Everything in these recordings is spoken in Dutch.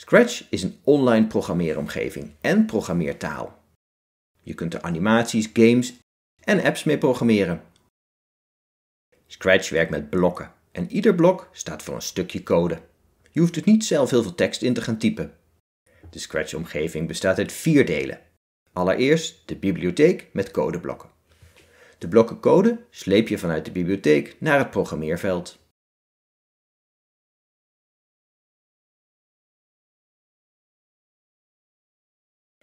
Scratch is een online programmeeromgeving en programmeertaal. Je kunt er animaties, games en apps mee programmeren. Scratch werkt met blokken en ieder blok staat voor een stukje code. Je hoeft dus niet zelf heel veel tekst in te gaan typen. De Scratch-omgeving bestaat uit vier delen. Allereerst de bibliotheek met codeblokken. De blokken code sleep je vanuit de bibliotheek naar het programmeerveld.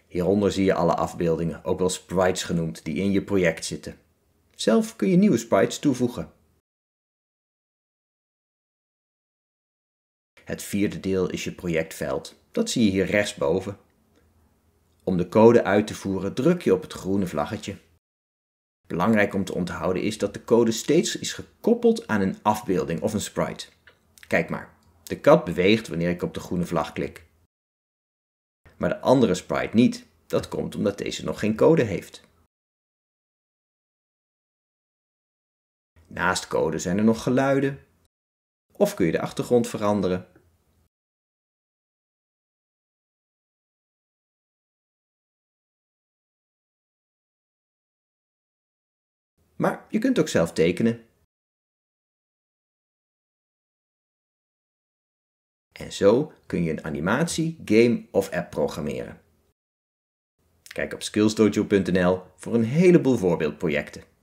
Hieronder zie je alle afbeeldingen, ook wel sprites genoemd, die in je project zitten. Zelf kun je nieuwe sprites toevoegen. Het vierde deel is je projectveld. Dat zie je hier rechtsboven. Om de code uit te voeren druk je op het groene vlaggetje. Belangrijk om te onthouden is dat de code steeds is gekoppeld aan een afbeelding of een sprite. Kijk maar, de kat beweegt wanneer ik op de groene vlag klik maar de andere sprite niet. Dat komt omdat deze nog geen code heeft. Naast code zijn er nog geluiden. Of kun je de achtergrond veranderen. Maar je kunt ook zelf tekenen En zo kun je een animatie, game of app programmeren. Kijk op skillsdojo.nl voor een heleboel voorbeeldprojecten.